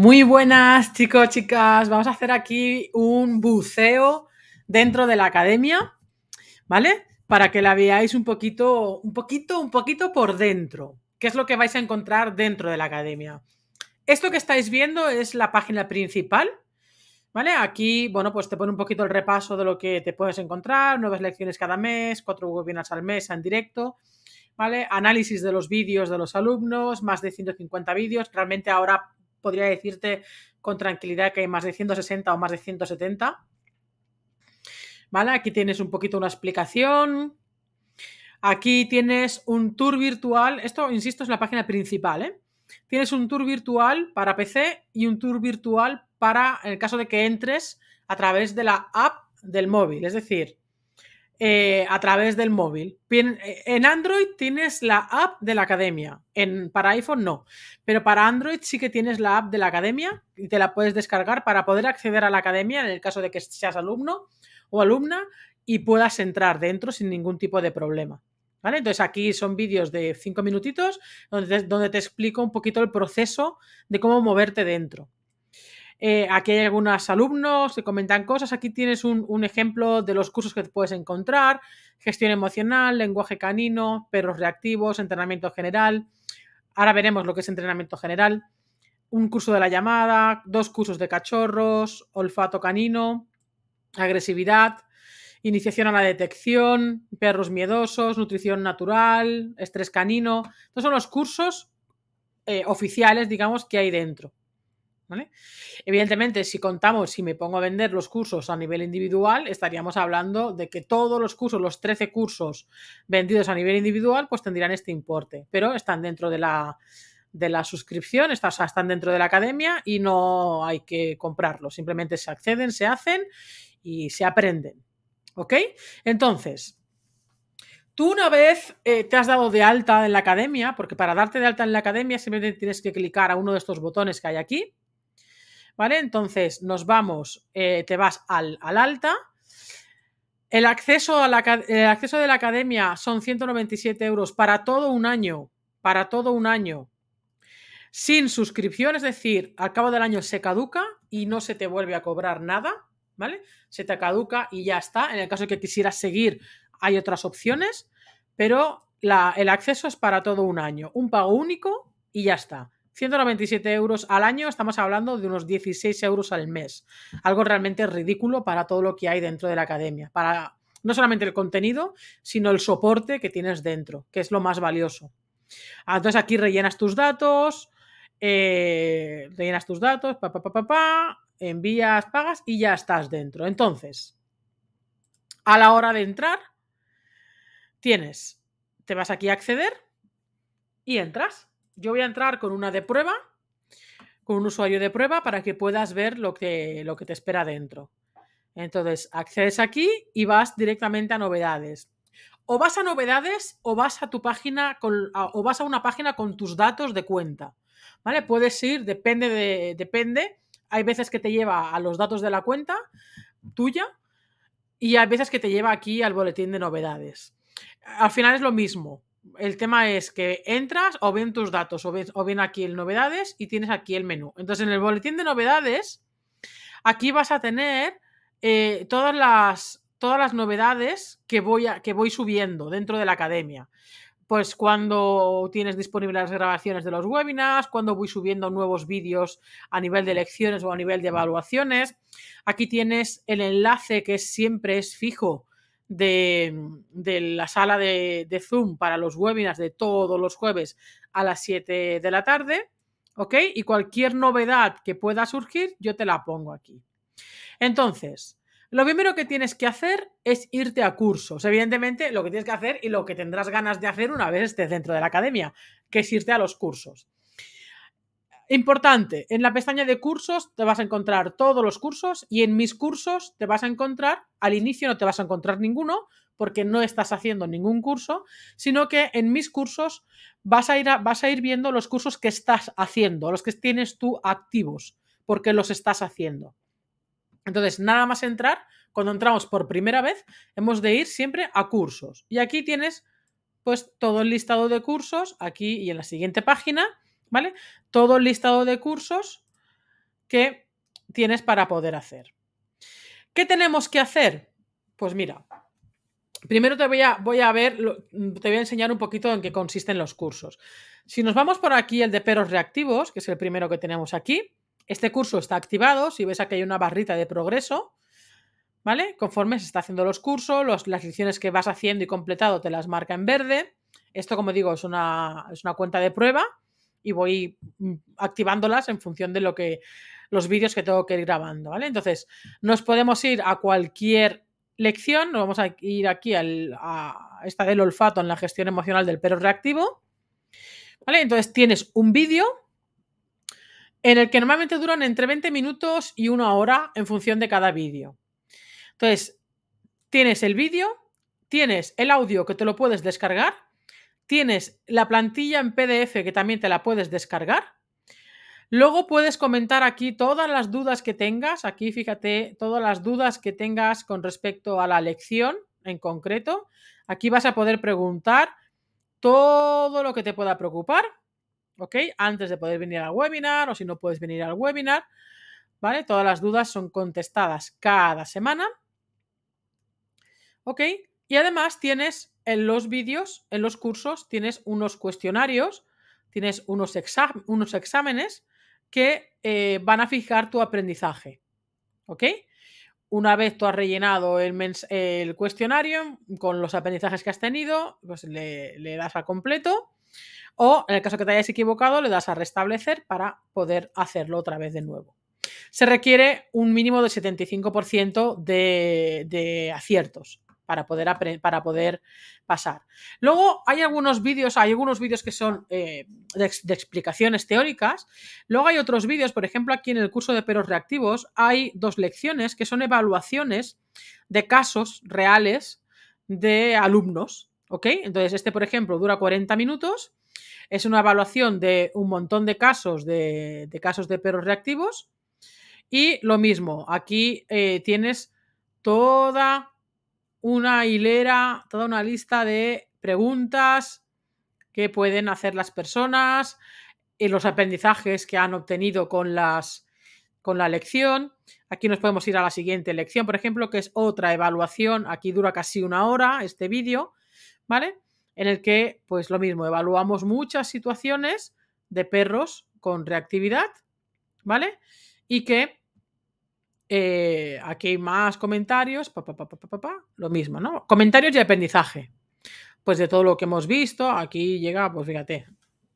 Muy buenas chicos, chicas. Vamos a hacer aquí un buceo dentro de la academia, ¿vale? Para que la veáis un poquito, un poquito, un poquito por dentro. ¿Qué es lo que vais a encontrar dentro de la academia? Esto que estáis viendo es la página principal, ¿vale? Aquí, bueno, pues te pone un poquito el repaso de lo que te puedes encontrar, nuevas lecciones cada mes, cuatro webinars al mes en directo. ¿Vale? Análisis de los vídeos de los alumnos, más de 150 vídeos. Realmente ahora podría decirte con tranquilidad que hay más de 160 o más de 170. ¿Vale? Aquí tienes un poquito una explicación. Aquí tienes un tour virtual. Esto, insisto, es la página principal. ¿eh? Tienes un tour virtual para PC y un tour virtual para en el caso de que entres a través de la app del móvil. Es decir, eh, a través del móvil. Eh, en Android tienes la app de la academia, en, para iPhone no, pero para Android sí que tienes la app de la academia y te la puedes descargar para poder acceder a la academia en el caso de que seas alumno o alumna y puedas entrar dentro sin ningún tipo de problema. Entonces aquí son vídeos de cinco minutitos donde donde te explico un poquito el proceso de cómo moverte dentro. Eh, aquí hay algunos alumnos que comentan cosas. Aquí tienes un, ejemplo de los cursos que puedes encontrar: gestión emocional, lenguaje canino, perros reactivos, entrenamiento general. Ahora veremos lo que es entrenamiento general. Un curso de la llamada, dos cursos de cachorros, olfato canino, agresividad, iniciación a la detección, perros miedosos, nutrición natural, estrés canino. Estos son los cursos eh, oficiales, digamos, que hay dentro. ¿vale? Evidentemente, si contamos, si me pongo a vender los cursos a nivel individual, estaríamos hablando de que todos los cursos, los 13 cursos vendidos a nivel individual, pues tendrían este importe, pero están dentro de la, de la suscripción, o sea, están dentro de la academia y no hay que comprarlos, simplemente se acceden, se hacen y se aprenden. ¿Ok? Entonces, Tú una vez eh, te has dado de alta en la academia, porque para darte de alta en la academia simplemente tienes que clicar a uno de estos botones que hay aquí, ¿Vale? Entonces nos vamos, eh, te vas al, alta. El acceso, a acceso de la academia son 197 euros para todo un año, para todo un año, sin suscripción, es decir, al cabo del año se caduca y no se te vuelve a cobrar nada, ¿vale? Se te caduca y ya está. En el caso que quisieras seguir, hay otras opciones, pero la, el acceso es para todo un año, un pago único y ya está. 197 euros al año, estamos hablando de unos 16 euros al mes. Algo realmente ridículo para todo lo que hay dentro de la academia. Para no solamente el contenido, sino el soporte que tienes dentro, que es lo más valioso. Ah, entonces aquí rellenas tus datos, eh, rellenas tus datos, pa, envías, pagas y ya estás dentro. Entonces, a la hora de entrar, tienes, te vas aquí a acceder y entras. Yo voy a entrar con una de prueba, con un usuario de prueba para que puedas ver lo que, lo que te espera dentro. Entonces, accedes aquí y vas directamente a novedades. O vas a novedades o vas a tu página o vas a una página con tus datos de cuenta. ¿Vale? Puedes ir, depende depende. Hay veces que te lleva a los datos de la cuenta tuya y hay veces que te lleva aquí al boletín de novedades. Al final es lo mismo el tema es que entras o ven tus datos o ven o aquí el novedades y tienes aquí el menú. Entonces en el boletín de novedades, aquí vas a tener eh, todas, las, todas las novedades que voy, que voy subiendo dentro de la academia. Pues cuando tienes disponibles las grabaciones de los webinars, cuando voy subiendo nuevos vídeos a nivel de lecciones o a nivel de evaluaciones. Aquí tienes el enlace que siempre es fijo Mm, de, la sala de, de, Zoom para los webinars de todos los jueves a las 7 de la tarde, ¿ok? Y cualquier novedad que pueda surgir, yo te la pongo aquí. Entonces, lo primero que tienes que hacer es irte a cursos. Evidentemente, lo que tienes que hacer y lo que tendrás ganas de hacer una vez estés dentro de la academia, que es irte a los cursos. Importante, en la pestaña de cursos te vas a encontrar todos los cursos y en mis cursos te vas a encontrar, al inicio no te vas a encontrar ninguno porque no estás haciendo ningún curso, sino que en mis cursos vas a ir, vas a ir viendo los cursos que estás haciendo, los que tienes tú activos, porque los estás haciendo. Entonces, nada más entrar, cuando entramos por primera vez, hemos de ir siempre a cursos. Y aquí tienes pues todo el listado de cursos, aquí y en la siguiente página ¿vale? Todo el listado de cursos que tienes para poder hacer. ¿Qué tenemos que hacer? Pues mira, primero te voy a, voy a ver, te voy a enseñar un poquito en qué consisten los cursos. Si nos vamos por aquí, el de peros reactivos, que es el primero que tenemos aquí, este curso está activado, si ves aquí hay una barrita de progreso, ¿vale? Conforme se está haciendo los cursos, las lecciones que vas haciendo y completado te las marca en verde. Esto, como digo, es una, es una cuenta de prueba y voy mm, activándolas en función de lo que los vídeos que tengo que ir grabando, ¿vale? Entonces, nos podemos ir a cualquier lección, nos vamos a ir aquí a esta del olfato en la gestión emocional del perro reactivo, ¿vale? Entonces tienes un vídeo en el que normalmente duran entre 20 minutos y una hora en función de cada vídeo. Entonces, tienes el vídeo, tienes el audio que te lo puedes descargar, Tienes la plantilla en PDF que también te la puedes descargar. Luego puedes comentar aquí todas las dudas que tengas. Aquí fíjate todas las dudas que tengas con respecto a la lección en concreto. Aquí vas a poder preguntar todo lo que te pueda preocupar, ¿ok? Antes de poder venir al webinar o si no puedes venir al webinar, ¿vale? Todas las dudas son contestadas cada semana, ¿ok? Y además tienes en los vídeos, en los cursos, tienes unos cuestionarios, tienes unos, unos exámenes que eh, van a fijar tu aprendizaje. ¿Ok? Una vez tú has rellenado el, el cuestionario con los aprendizajes que has tenido, pues le, das a completo. O en el caso que te hayas equivocado, le das a restablecer para poder hacerlo otra vez de nuevo. Se requiere un mínimo de 75% de aciertos para poder, para poder pasar. Luego hay algunos vídeos, hay algunos vídeos que son eh, de, explicaciones teóricas. Luego hay otros vídeos, por ejemplo, aquí en el curso de peros reactivos hay dos lecciones que son evaluaciones de casos reales de alumnos. ¿Ok? Entonces, este, por ejemplo, dura 40 minutos. Es una evaluación de un montón de casos de, casos de perros reactivos. Y lo mismo, aquí eh, tienes toda una hilera, toda una lista de preguntas que pueden hacer las personas, y eh, los aprendizajes que han obtenido con, las, con la lección. Aquí nos podemos ir a la siguiente lección, por ejemplo, que es otra evaluación. Aquí dura casi una hora este vídeo, ¿vale? En el que, pues lo mismo, evaluamos muchas situaciones de perros con reactividad, ¿vale? Y que eh, aquí hay más comentarios, lo mismo, ¿no? Comentarios y aprendizaje. Pues de todo lo que hemos visto, aquí llega, pues fíjate,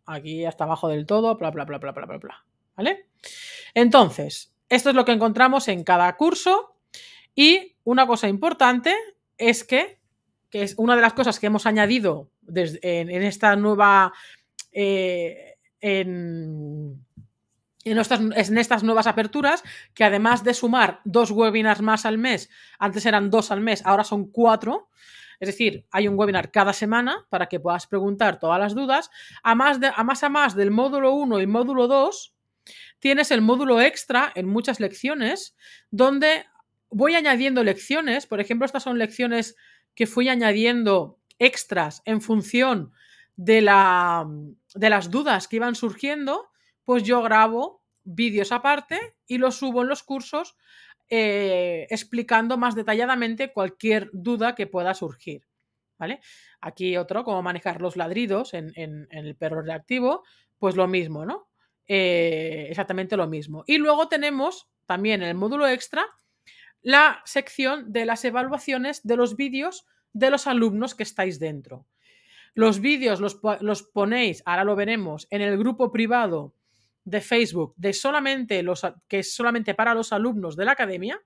aquí hasta abajo del todo, bla, bla, bla, bla, bla, bla, bla. ¿Vale? Entonces, esto es lo que encontramos en cada curso y una cosa importante es que, que es una de las cosas que hemos añadido en, esta nueva... Eh, en, en estas, nuevas aperturas, que además de sumar dos webinars más al mes, antes eran dos al mes, ahora son cuatro. Es decir, hay un webinar cada semana para que puedas preguntar todas las dudas. A más, de, a, más a más del módulo 1 y módulo 2, tienes el módulo extra en muchas lecciones, donde voy añadiendo lecciones. Por ejemplo, estas son lecciones que fui añadiendo extras en función de, de las dudas que iban surgiendo pues yo grabo vídeos aparte y los subo en los cursos eh, explicando más detalladamente cualquier duda que pueda surgir. ¿Vale? Aquí otro, cómo manejar los ladridos en, el perro reactivo, pues lo mismo, ¿no? Eh, exactamente lo mismo. Y luego tenemos también en el módulo extra la sección de las evaluaciones de los vídeos de los alumnos que estáis dentro. Los vídeos los ponéis, ahora lo veremos, en el grupo privado de Facebook de solamente los que es solamente para los alumnos de la academia,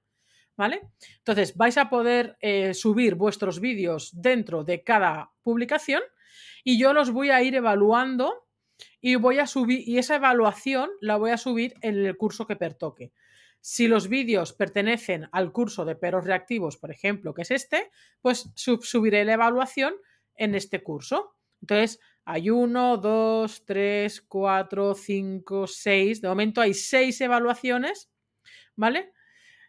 ¿vale? Entonces vais a poder eh, subir vuestros vídeos dentro de cada publicación y yo los voy a ir evaluando y voy a subir y esa evaluación la voy a subir en el curso que pertoque. Si los vídeos pertenecen al curso de peros reactivos, por ejemplo, que es este, pues subiré la evaluación en este curso. Entonces, hay uno, 2, 3, 4, cinco, seis... De momento hay 6 evaluaciones, ¿vale?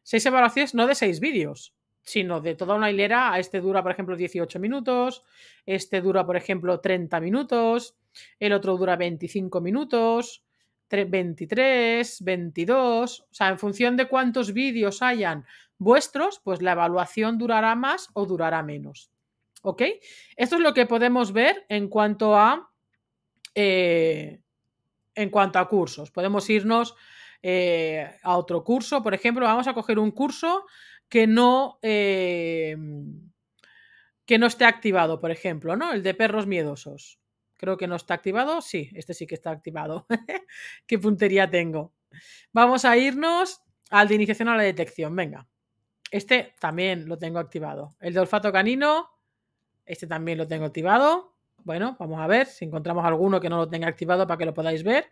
Seis evaluaciones, no de seis vídeos, sino de toda una hilera. Este dura, por ejemplo, 18 minutos, este dura, por ejemplo, 30 minutos, el otro dura 25 minutos, 23, 22. O sea, en función de cuántos vídeos hayan vuestros, pues la evaluación durará más o durará menos. Esto es lo que podemos ver en cuanto a, eh, en cuanto a cursos. Podemos irnos eh, a otro curso. Por ejemplo, vamos a coger un curso que no, eh, que no esté activado, por ejemplo, ¿no? El de perros miedosos. Creo que no está activado. Sí, este sí que está activado. Qué puntería tengo. Vamos a irnos al de iniciación a la detección. Venga. Este también lo tengo activado. El de olfato canino este también lo tengo activado. Bueno, vamos a ver si encontramos alguno que no lo tenga activado para que lo podáis ver.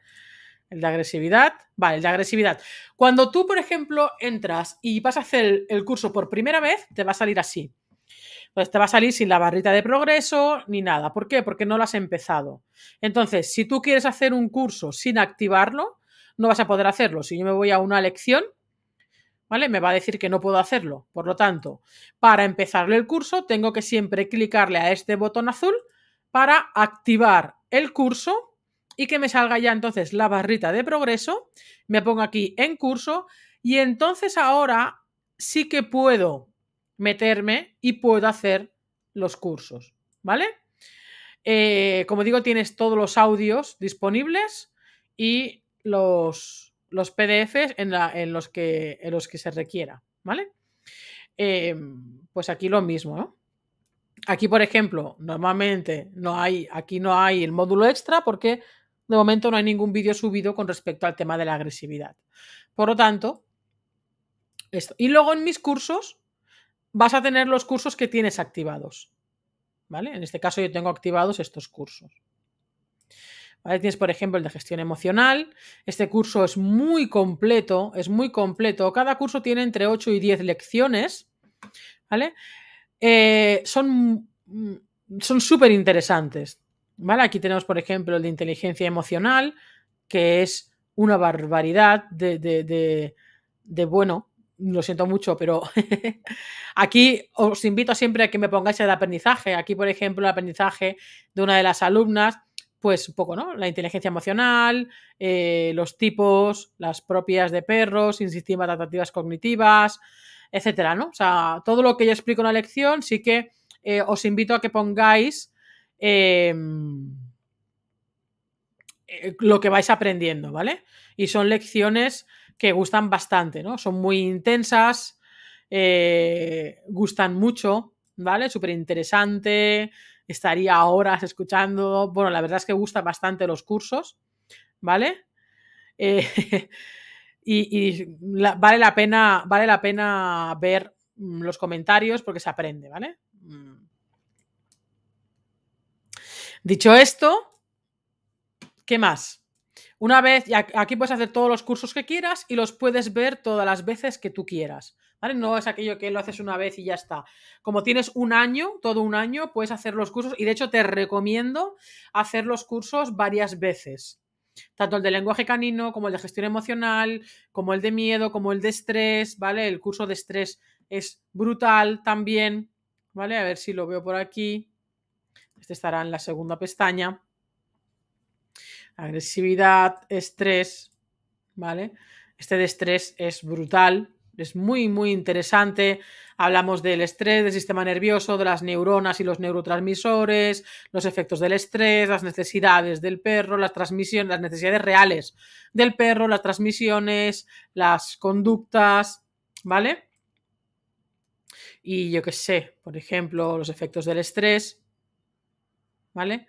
El de agresividad. Vale, el de agresividad. Cuando tú, por ejemplo, entras y vas a hacer el curso por primera vez, te va a salir así. Pues te va a salir sin la barrita de progreso ni nada. ¿Por qué? Porque no lo has empezado. Entonces, si tú quieres hacer un curso sin activarlo, no vas a poder hacerlo. Si yo me voy a una lección, ¿Vale? Me va a decir que no puedo hacerlo. Por lo tanto, para empezarle el curso, tengo que siempre clicarle a este botón azul para activar el curso y que me salga ya entonces la barrita de progreso. Me pongo aquí en curso y entonces ahora sí que puedo meterme y puedo hacer los cursos, ¿vale? Eh, como digo, tienes todos los audios disponibles y los, los PDFs en, los, que, los que se requiera, ¿vale? Em, pues aquí lo mismo, Aquí, por ejemplo, normalmente no hay, aquí no hay el módulo extra porque de momento no hay ningún vídeo subido con respecto al tema de la agresividad. Por lo tanto, esto. Y luego en mis cursos vas a tener los cursos que tienes activados. ¿Vale? En este caso yo tengo activados estos cursos. Tienes, por ejemplo, el de gestión emocional. Este curso es muy completo, es muy completo. Cada curso tiene entre 8 y 10 lecciones. ¿Vale? Eh, son mm, son súper interesantes. ¿Vale? Aquí tenemos, por ejemplo, el de inteligencia emocional, que es una barbaridad de, de bueno. Lo siento mucho, pero aquí os invito siempre a que me pongáis el aprendizaje. Aquí, por ejemplo, el aprendizaje de una de las alumnas pues un poco, ¿no? La inteligencia emocional, eh, los tipos, las propias de perros, sin sistemas adaptativas cognitivas, etcétera, ¿no? O sea, todo lo que yo explico en la lección, sí que eh, os invito a que pongáis em, eh, lo que vais aprendiendo, ¿vale? Y son lecciones que gustan bastante, ¿no? Son muy intensas, gustan mucho, ¿vale? Súper interesante, estaría horas escuchando. Bueno, la verdad es que gusta bastante los cursos, ¿vale? Eh, y, vale, la pena, vale la pena ver mm, los comentarios porque se aprende, ¿vale? Mm. Dicho esto, ¿qué más? Una vez, aquí puedes hacer todos los cursos que quieras y los puedes ver todas las veces que tú quieras. ¿Vale? No es aquello que lo haces una vez y ya está. Como tienes un año, todo un año, puedes hacer los cursos y de hecho te recomiendo hacer los cursos varias veces. Tanto el de lenguaje canino, como el de gestión emocional, como el de miedo, como el de estrés, ¿vale? El curso de estrés es brutal también, ¿vale? A ver si lo veo por aquí. Este estará en la segunda pestaña agresividad, estrés, ¿vale? Este de estrés es brutal, es muy, muy interesante. Hablamos del estrés, del sistema nervioso, de las neuronas y los neurotransmisores, los efectos del estrés, las necesidades del perro, las transmisiones, las necesidades reales del perro, las transmisiones, las conductas, ¿vale? Y yo qué sé, por ejemplo, los efectos del estrés, ¿vale?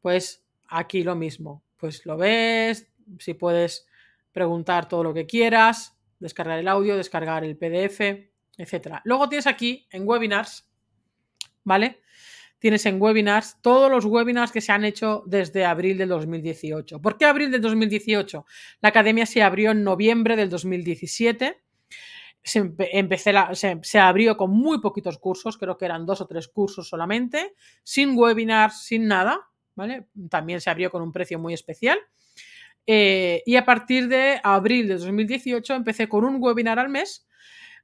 Pues Aquí lo mismo, pues lo ves, si puedes preguntar todo lo que quieras, descargar el audio, descargar el PDF, etc. Luego tienes aquí en webinars, ¿vale? Tienes en webinars todos los webinars que se han hecho desde abril del 2018. ¿Por qué abril del 2018? La academia se abrió en noviembre del 2017. Se, empecé se, abrió con muy poquitos cursos, creo que eran dos o tres cursos solamente, sin webinars, sin nada. También se abrió con un precio muy especial. Eh, y a partir de abril de 2018 empecé con un webinar al mes.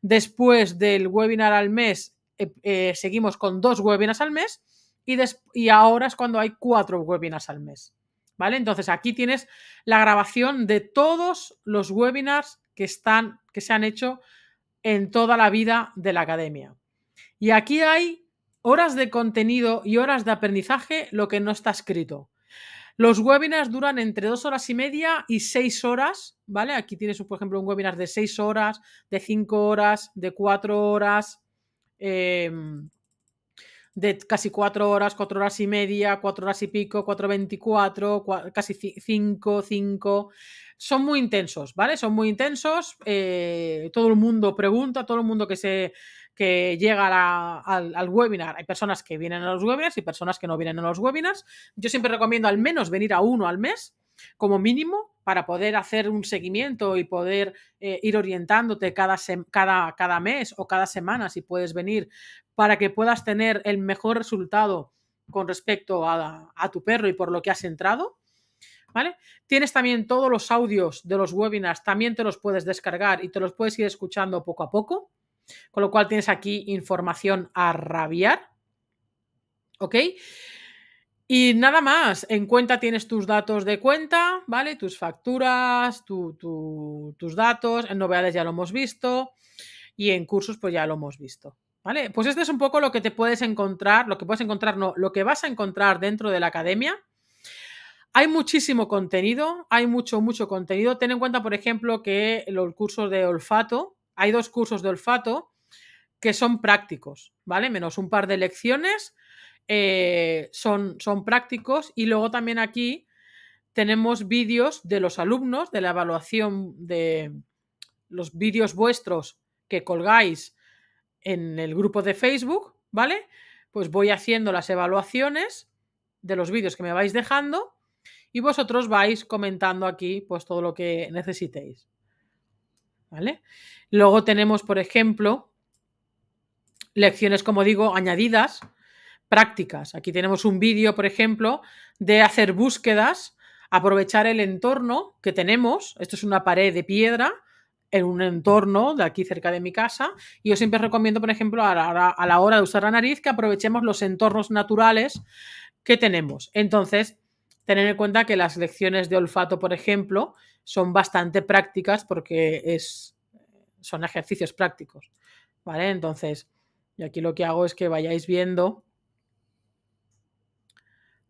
Después del webinar al mes eh, eh, seguimos con dos webinars al mes y, y, ahora es cuando hay cuatro webinars al mes. ¿Vale? Entonces aquí tienes la grabación de todos los webinars que, están, que se han hecho en toda la vida de la academia. Y aquí hay horas de contenido y horas de aprendizaje lo que no está escrito. Los webinars duran entre dos horas y media y seis horas, ¿vale? Aquí tienes, por ejemplo, un webinar de seis horas, de cinco horas, de cuatro horas, em, de casi cuatro horas, cuatro horas y media, cuatro horas y pico, cuatro veinticuatro, casi cinco, cinco. Son muy intensos, ¿vale? Son muy intensos. Eh, todo el mundo pregunta, todo el mundo que se que llega al, webinar. Hay personas que vienen a los webinars y personas que no vienen a los webinars. Yo siempre recomiendo al menos venir a uno al mes, como mínimo, para poder hacer un seguimiento y poder eh, ir orientándote cada, cada, cada mes o cada semana, si puedes venir, para que puedas tener el mejor resultado con respecto a, a tu perro y por lo que has entrado. ¿Vale? Tienes también todos los audios de los webinars, también te los puedes descargar y te los puedes ir escuchando poco a poco. Con lo cual tienes aquí información a rabiar. ¿Ok? Y nada más, en cuenta tienes tus datos de cuenta, ¿vale? Tus facturas, tus datos, en novedades ya lo hemos visto y en cursos pues ya lo hemos visto. ¿Vale? Pues este es un poco lo que te puedes encontrar, lo que puedes encontrar, no, lo que vas a encontrar dentro de la academia. Hay muchísimo contenido, hay mucho, mucho contenido. Ten en cuenta, por ejemplo, que los cursos de olfato, hay dos cursos de olfato que son prácticos, ¿vale? Menos un par de lecciones, eh, son, son prácticos y luego también aquí tenemos vídeos de los alumnos, de la evaluación de los vídeos vuestros que colgáis en el grupo de Facebook, ¿vale? Pues voy haciendo las evaluaciones de los vídeos que me vais dejando y vosotros vais comentando aquí pues todo lo que necesitéis. ¿vale? Luego tenemos, por ejemplo, lecciones, como digo, añadidas, prácticas. Aquí tenemos un vídeo, por ejemplo, de hacer búsquedas, aprovechar el entorno que tenemos. Esto es una pared de piedra en un entorno de aquí cerca de mi casa. Y yo siempre recomiendo, por ejemplo, a la, a la hora de usar la nariz, que aprovechemos los entornos naturales que tenemos. Entonces, tener en cuenta que las lecciones de olfato, por ejemplo, son bastante prácticas porque es, son ejercicios prácticos. ¿Vale? Entonces, y aquí lo que hago es que vayáis viendo,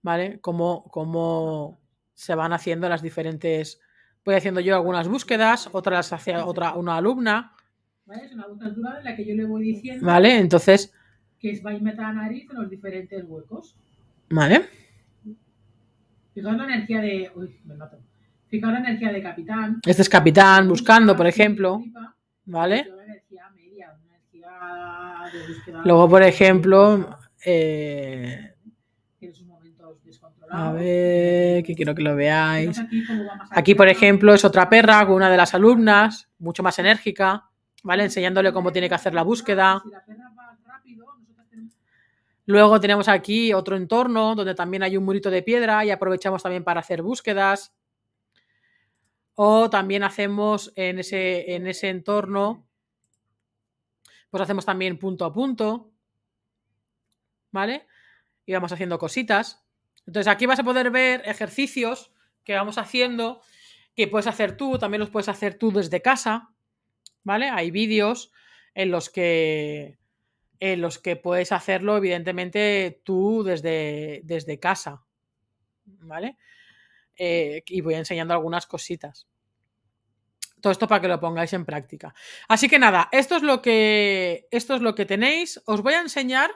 ¿vale? Cómo, se van haciendo las diferentes. Voy haciendo yo algunas búsquedas, otras hacia otra, una alumna. ¿Vale? Es una búsqueda en la que yo le voy diciendo. Entonces. Que es va la nariz en los diferentes huecos. ¿Vale? Fijaos la energía de. Uy, energía de Capitán. Este es Capitán, buscando, por ejemplo. ¿Vale? Luego, por ejemplo. Eh, a ver, que quiero que lo veáis. Aquí, por ejemplo, es otra perra con una de las alumnas, mucho más enérgica, ¿vale? Enseñándole cómo tiene que hacer la búsqueda. Luego tenemos aquí otro entorno donde también hay un murito de piedra y aprovechamos también para hacer búsquedas. O también hacemos en ese, en ese entorno, pues hacemos también punto a punto. ¿Vale? Y vamos haciendo cositas. Entonces aquí vas a poder ver ejercicios que vamos haciendo, que puedes hacer tú, también los puedes hacer tú desde casa. ¿Vale? Hay vídeos en los que los que puedes hacerlo, evidentemente, tú desde, desde casa. ¿Vale? Eh, y voy enseñando algunas cositas. Todo esto para que lo pongáis en práctica. Así que nada, esto es lo que, esto es lo que tenéis. Os voy a enseñar,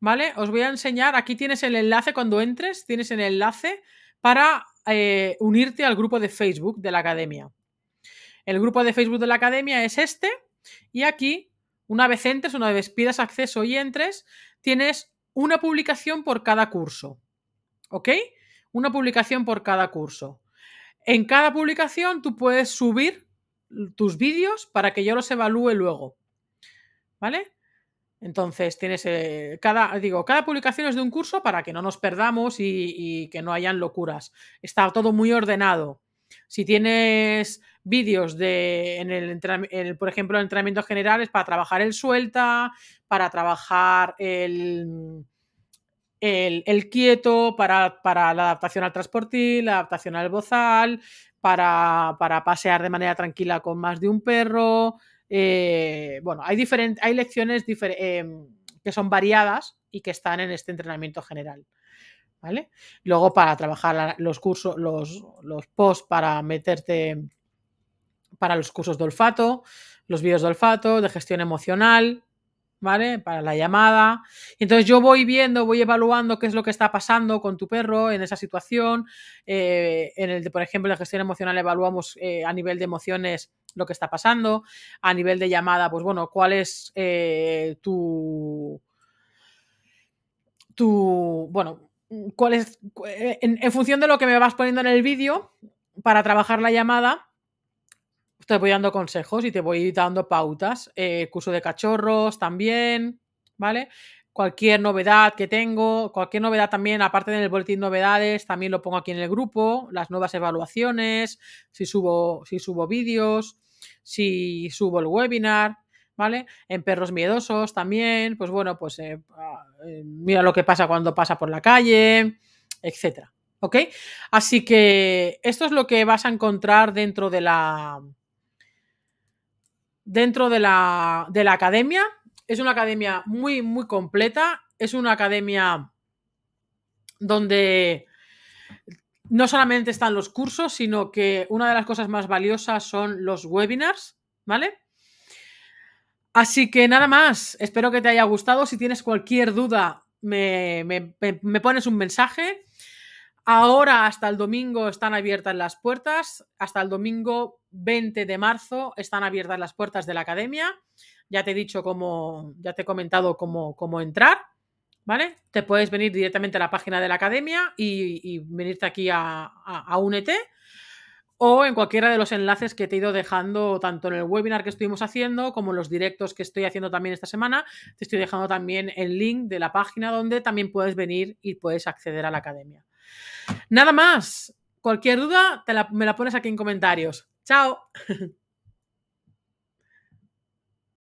¿vale? Os voy a enseñar, aquí tienes el enlace cuando entres, tienes el enlace para eh, unirte al grupo de Facebook de la academia. El grupo de Facebook de la academia es este y aquí una vez entres, una vez pidas acceso y entres, tienes una publicación por cada curso. ¿Ok? Una publicación por cada curso. En cada publicación tú puedes subir tus vídeos para que yo los evalúe luego. ¿Vale? Entonces tienes eh, cada, digo, cada publicación es de un curso para que no nos perdamos y que no hayan locuras. Está todo muy ordenado. Si tienes vídeos de, en el, en el, por ejemplo, entrenamientos generales para trabajar el suelta, para trabajar el, quieto, para, la adaptación al transportil, la adaptación al bozal, para, pasear de manera tranquila con más de un perro. Eh, bueno, hay, lecciones em, que son variadas y que están en este entrenamiento general. ¿vale? Luego para trabajar los cursos, los, posts para meterte para los cursos de olfato, los vídeos de olfato, de gestión emocional, ¿vale? Para la llamada. Y Entonces yo voy viendo, voy evaluando qué es lo que está pasando con tu perro en esa situación. Eh, en el de, por ejemplo, la gestión emocional evaluamos eh, a nivel de emociones lo que está pasando. A nivel de llamada, pues bueno, cuál es eh, tu. Tu. Bueno. Eh, en, función de lo que me vas poniendo en el vídeo para trabajar la llamada, te voy dando consejos y te voy dando pautas. Eh, curso de cachorros también, ¿vale? Cualquier novedad que tengo, cualquier novedad también, aparte del boletín novedades, también lo pongo aquí en el grupo, las nuevas evaluaciones, si subo, si subo vídeos, si subo el webinar, ¿vale? En perros miedosos también, pues bueno, pues eh, ah, eh, mira lo que pasa cuando pasa por la calle, etcétera, ¿ok? Así que esto es lo que vas a encontrar dentro de la dentro de la, de la academia. Es una academia muy, muy completa. Es una academia donde no solamente están los cursos, sino que una de las cosas más valiosas son los webinars, ¿vale? Así que nada más, espero que te haya gustado. Si tienes cualquier duda, me, pones un mensaje. Ahora hasta el domingo están abiertas las puertas. Hasta el domingo 20 de marzo están abiertas las puertas de la academia. Ya te he dicho cómo, ya te he comentado cómo, cómo entrar. ¿Vale? Te puedes venir directamente a la página de la academia y, venirte aquí a, a, a Únete o en cualquiera de los enlaces que te he ido dejando, tanto en el webinar que estuvimos haciendo como en los directos que estoy haciendo también esta semana. Te estoy dejando también el link de la página donde también puedes venir y puedes acceder a la academia. Nada más. Cualquier duda me la pones aquí en comentarios. Chao.